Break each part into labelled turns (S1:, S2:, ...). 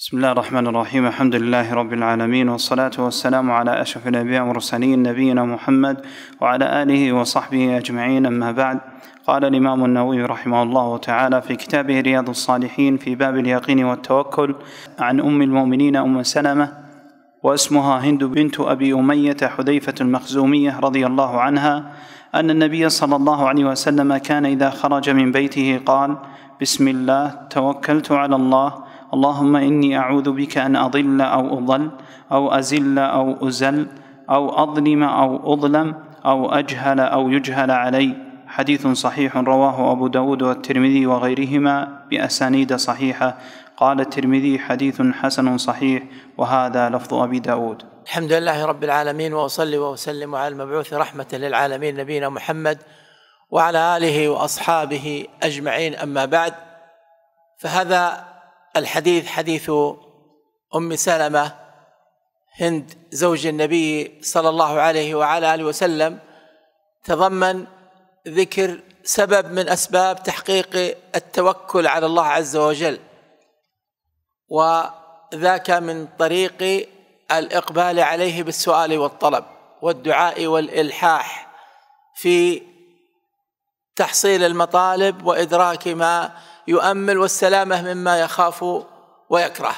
S1: بسم الله الرحمن الرحيم الحمد لله رب العالمين والصلاة والسلام على أشرف الأنبياء والمرسلين نبينا محمد وعلى آله وصحبه أجمعين أما بعد قال الإمام النووي رحمه الله تعالى في كتابه رياض الصالحين في باب اليقين والتوكل عن أم المؤمنين أم سلمة واسمها هند بنت أبي أمية حذيفة المخزومية رضي الله عنها أن النبي صلى الله عليه وسلم كان إذا خرج من بيته قال بسم الله توكلت على الله اللهم إني أعوذ بك أن أضل أو أضل أو أزل أو أزل أو أظلم أو أظلم أو أجهل أو يجهل علي حديث صحيح رواه أبو داود والترمذي وغيرهما بأسانيد صحيحة قال الترمذي حديث حسن صحيح وهذا لفظ أبي داود الحمد لله رب العالمين وأصلي وأسلم على المبعوث رحمة للعالمين نبينا محمد وعلى آله وأصحابه أجمعين أما بعد فهذا الحديث حديث ام سلمه هند زوج النبي صلى الله عليه وعلى اله وسلم تضمن ذكر سبب من اسباب تحقيق التوكل على الله عز وجل وذاك من طريق الاقبال عليه بالسؤال والطلب والدعاء والالحاح في تحصيل المطالب وادراك ما يؤمل والسلامة مما يخاف ويكره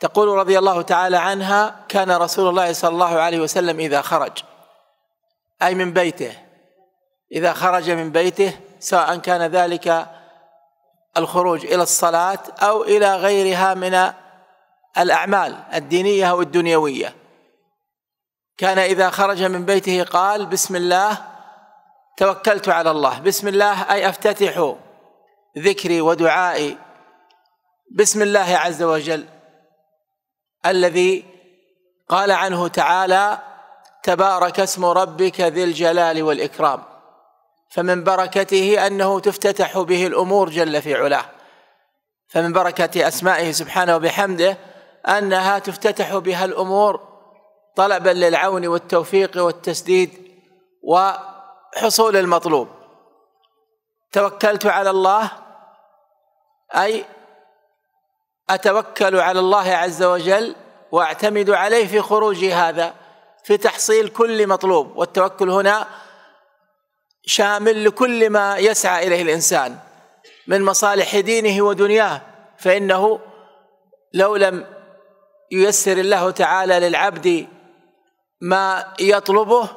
S1: تقول رضي الله تعالى عنها كان رسول الله صلى الله عليه وسلم إذا خرج أي من بيته إذا خرج من بيته سواء كان ذلك الخروج إلى الصلاة أو إلى غيرها من الأعمال الدينية أو الدنيوية كان إذا خرج من بيته قال بسم الله توكلت على الله بسم الله أي أفتتح ذكري ودعائي بسم الله عز وجل الذي قال عنه تعالى تبارك اسم ربك ذي الجلال والإكرام فمن بركته أنه تفتتح به الأمور جل في علاه فمن بركة أسمائه سبحانه وبحمده أنها تفتتح بها الأمور طلبا للعون والتوفيق والتسديد وحصول المطلوب توكلت على الله أي أتوكل على الله عز وجل وأعتمد عليه في خروجي هذا في تحصيل كل مطلوب والتوكل هنا شامل لكل ما يسعى إليه الإنسان من مصالح دينه ودنياه فإنه لو لم ييسر الله تعالى للعبد ما يطلبه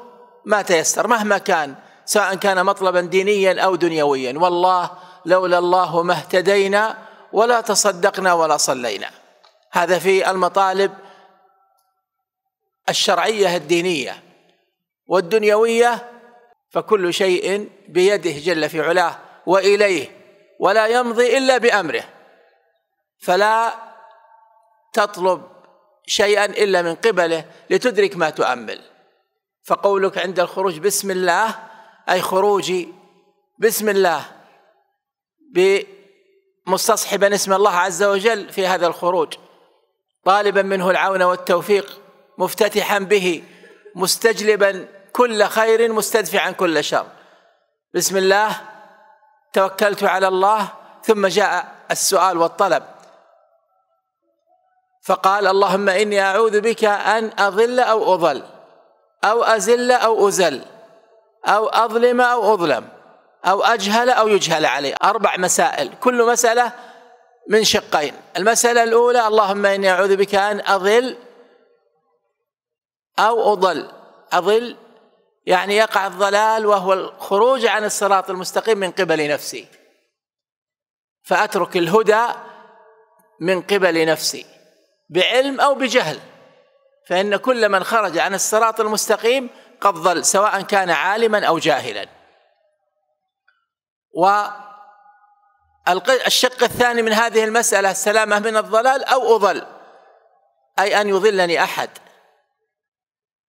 S1: ما تيسر مهما كان سواء كان مطلبا دينيا أو دنيويا والله لولا الله ما اهتدينا ولا تصدقنا ولا صلينا هذا في المطالب الشرعيه الدينيه والدنيويه فكل شيء بيده جل في علاه واليه ولا يمضي الا بامره فلا تطلب شيئا الا من قبله لتدرك ما تؤمل فقولك عند الخروج بسم الله اي خروجي بسم الله مستصحبا اسم الله عز وجل في هذا الخروج طالبا منه العون والتوفيق مفتتحا به مستجلبا كل خير مستدفعا كل شر بسم الله توكلت على الله ثم جاء السؤال والطلب فقال اللهم اني اعوذ بك ان اضل او اضل او ازل او ازل او اظلم او اظلم أو أجهل أو يجهل عليه أربع مسائل كل مسألة من شقين المسألة الأولى اللهم إني أعوذ بك أن أضل أو أضل أضل يعني يقع الضلال وهو الخروج عن الصراط المستقيم من قبل نفسي فأترك الهدى من قبل نفسي بعلم أو بجهل فإن كل من خرج عن الصراط المستقيم قد ضل سواء كان عالما أو جاهلا والشق الثاني من هذه المسألة السلامة من الضلال أو أضل أي أن يضلني أحد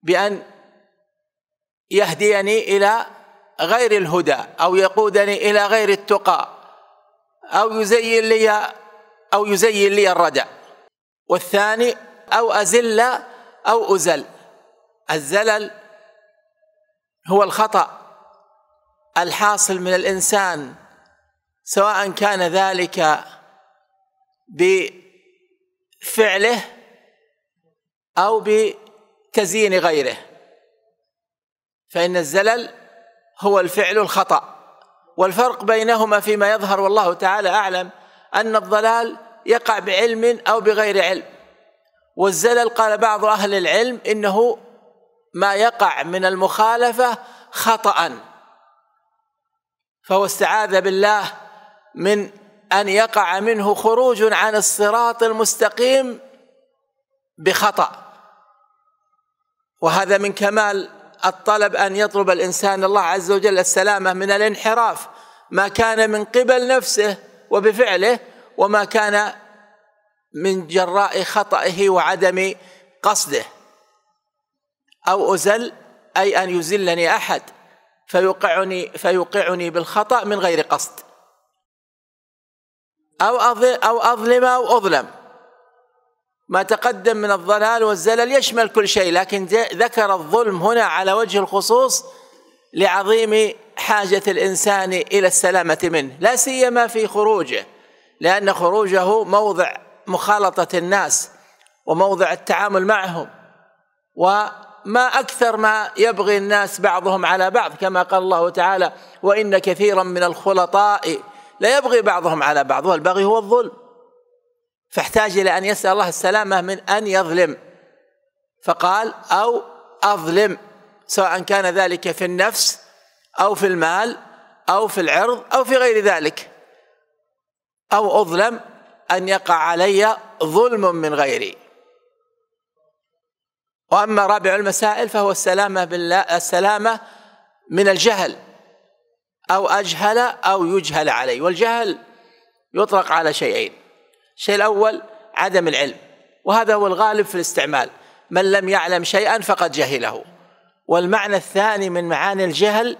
S1: بأن يهديني إلى غير الهدى أو يقودني إلى غير التقى أو يزين لي أو يزين لي الردع والثاني أو أزل أو أزل الزلل هو الخطأ الحاصل من الانسان سواء كان ذلك بفعله او بتزيين غيره فان الزلل هو الفعل الخطا والفرق بينهما فيما يظهر والله تعالى اعلم ان الضلال يقع بعلم او بغير علم والزلل قال بعض اهل العلم انه ما يقع من المخالفه خطأ فهو استعاذ بالله من أن يقع منه خروج عن الصراط المستقيم بخطأ وهذا من كمال الطلب أن يطلب الإنسان الله عز وجل السلامة من الانحراف ما كان من قبل نفسه وبفعله وما كان من جراء خطئه وعدم قصده أو أزل أي أن يزلني أحد فيوقعني فيوقعني بالخطأ من غير قصد أو أو أظلم أو أظلم ما تقدم من الضلال والزلل يشمل كل شيء لكن ذكر الظلم هنا على وجه الخصوص لعظيم حاجة الإنسان إلى السلامة منه لا سيما في خروجه لأن خروجه موضع مخالطة الناس وموضع التعامل معهم و ما أكثر ما يبغي الناس بعضهم على بعض كما قال الله تعالى وإن كثيرا من الخلطاء لا يبغي بعضهم على بعض والبغي هو الظلم فاحتاج إلى أن يسأل الله السلامة من أن يظلم فقال أو أظلم سواء كان ذلك في النفس أو في المال أو في العرض أو في غير ذلك أو أظلم أن يقع علي ظلم من غيري واما رابع المسائل فهو السلامه بالله السلامه من الجهل او اجهل او يجهل عليه والجهل يطلق على شيئين الشيء الاول عدم العلم وهذا هو الغالب في الاستعمال من لم يعلم شيئا فقد جهله والمعنى الثاني من معاني الجهل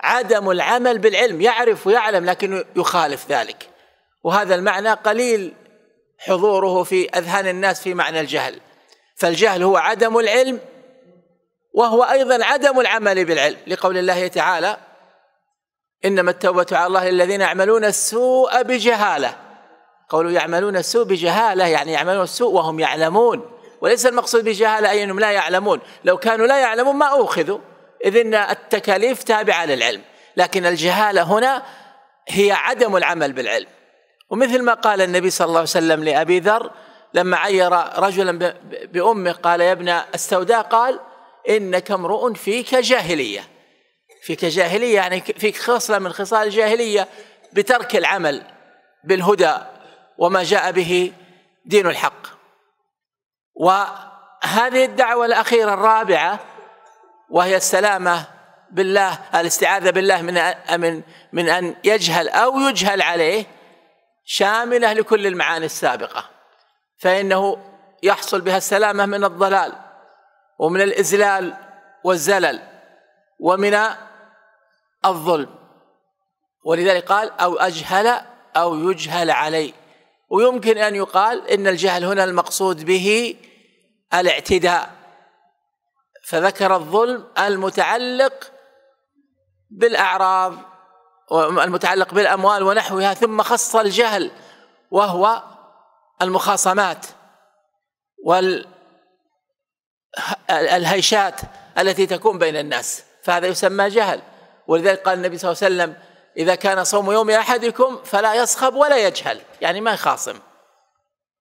S1: عدم العمل بالعلم يعرف ويعلم لكن يخالف ذلك وهذا المعنى قليل حضوره في اذهان الناس في معنى الجهل فالجهل هو عدم العلم وهو أيضا عدم العمل بالعلم لقول الله تعالى إنما التوبة على الله للذين يعملون السوء بجهالة قولوا يعملون السوء بجهالة يعني يعملون السوء وهم يعلمون وليس المقصود بجهالة أي أنهم لا يعلمون لو كانوا لا يعلمون ما أوخذوا إذ إن التكاليف تابعة للعلم لكن الجهالة هنا هي عدم العمل بالعلم ومثل ما قال النبي صلى الله عليه وسلم لأبي ذر لما عير رجلا بأمه قال يا ابن السوداء قال إنك امرؤ فيك جاهلية فيك جاهلية يعني فيك خصلة من خصال الجاهلية بترك العمل بالهدى وما جاء به دين الحق وهذه الدعوة الأخيرة الرابعة وهي السلامة بالله الاستعاذة بالله من من من أن يجهل أو يجهل عليه شاملة لكل المعاني السابقة فإنه يحصل بها السلامة من الضلال ومن الإزلال والزلل ومن الظلم ولذلك قال أو أجهل أو يجهل عليه ويمكن أن يقال إن الجهل هنا المقصود به الاعتداء فذكر الظلم المتعلق بالأعراض المتعلق بالأموال ونحوها ثم خص الجهل وهو المخاصمات والهيشات التي تكون بين الناس فهذا يسمى جهل ولذلك قال النبي صلى الله عليه وسلم إذا كان صوم يوم أحدكم فلا يصخب ولا يجهل يعني ما يخاصم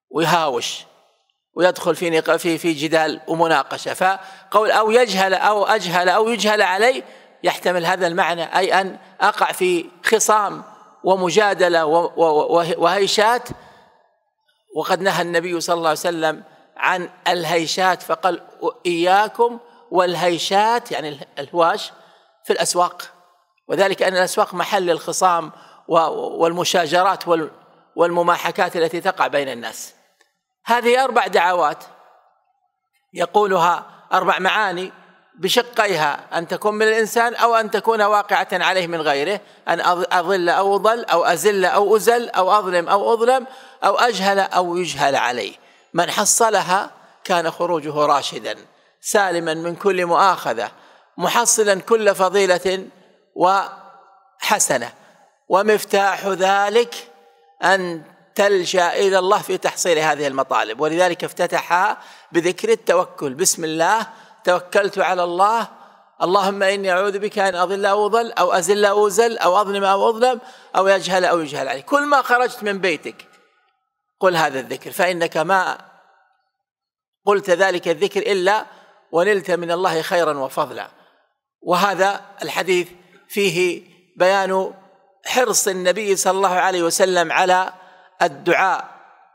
S1: ويهاوش ويدخل في في في جدال ومناقشه فقول او يجهل او اجهل او يجهل علي يحتمل هذا المعنى اي ان اقع في خصام ومجادله وهيشات وقد نهى النبي صلى الله عليه وسلم عن الهيشات فقال إياكم والهيشات يعني الهواش في الأسواق وذلك أن الأسواق محل الخصام والمشاجرات والمماحكات التي تقع بين الناس هذه أربع دعوات يقولها أربع معاني بشقيها أن تكون من الإنسان أو أن تكون واقعة عليه من غيره أن أضل أو أضل أو أزل أو أزل أو أظلم أو أظلم أو أجهل أو يجهل عليه من حصلها كان خروجه راشدا سالما من كل مؤاخذة محصلا كل فضيلة وحسنة ومفتاح ذلك أن تلجأ إلى الله في تحصيل هذه المطالب ولذلك افتتحها بذكر التوكل بسم الله توكلت على الله اللهم إني أعوذ بك أن أضل أو أضل أو أزل أو أزل أو أظلم أو أظلم أو يجهل أو يجهل علي كل ما خرجت من بيتك قل هذا الذكر فإنك ما قلت ذلك الذكر إلا ونلت من الله خيرا وفضلا وهذا الحديث فيه بيان حرص النبي صلى الله عليه وسلم على الدعاء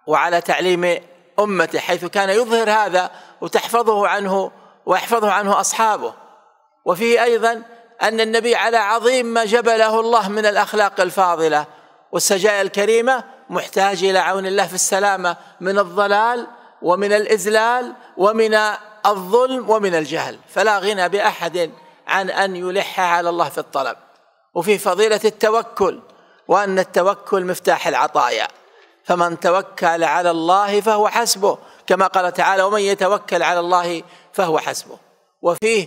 S1: وعلى تعليم امته حيث كان يظهر هذا وتحفظه عنه ويحفظه عنه أصحابه وفيه أيضا أن النبي على عظيم ما جبله الله من الأخلاق الفاضلة والسجايا الكريمة محتاج إلى عون الله في السلامة من الضلال ومن الإذلال ومن الظلم ومن الجهل فلا غنى بأحد عن أن يلح على الله في الطلب وفي فضيلة التوكل وأن التوكل مفتاح العطايا فمن توكل على الله فهو حسبه كما قال تعالى ومن يتوكل على الله فهو حسبه وفيه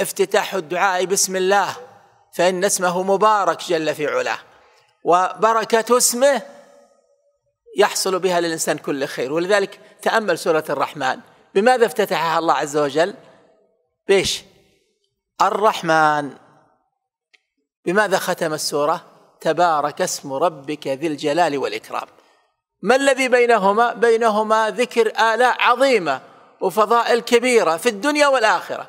S1: افتتاح الدعاء بسم الله فإن اسمه مبارك جل في علاه وبركة اسمه يحصل بها للإنسان كل خير ولذلك تأمل سورة الرحمن بماذا افتتحها الله عز وجل بيش الرحمن بماذا ختم السورة تبارك اسم ربك ذي الجلال والإكرام ما الذي بينهما بينهما ذكر آلاء عظيمة وفضائل كبيرة في الدنيا والآخرة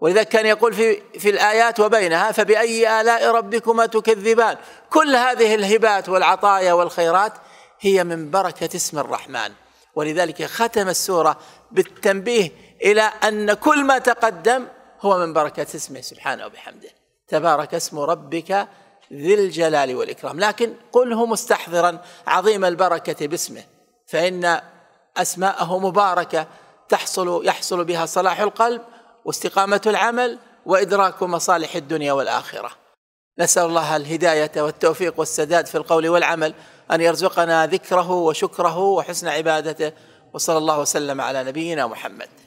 S1: ولذا كان يقول في في الآيات وبينها فبأي آلاء ربكما تكذبان كل هذه الهبات والعطايا والخيرات هي من بركة اسم الرحمن ولذلك ختم السورة بالتنبيه إلى أن كل ما تقدم هو من بركة اسمه سبحانه وبحمده تبارك اسم ربك ذي الجلال والإكرام لكن قله مستحضرا عظيم البركة باسمه فإن أسماءه مباركة تحصل يحصل بها صلاح القلب واستقامة العمل وإدراك مصالح الدنيا والآخرة نسأل الله الهداية والتوفيق والسداد في القول والعمل أن يرزقنا ذكره وشكره وحسن عبادته وصلى الله وسلم على نبينا محمد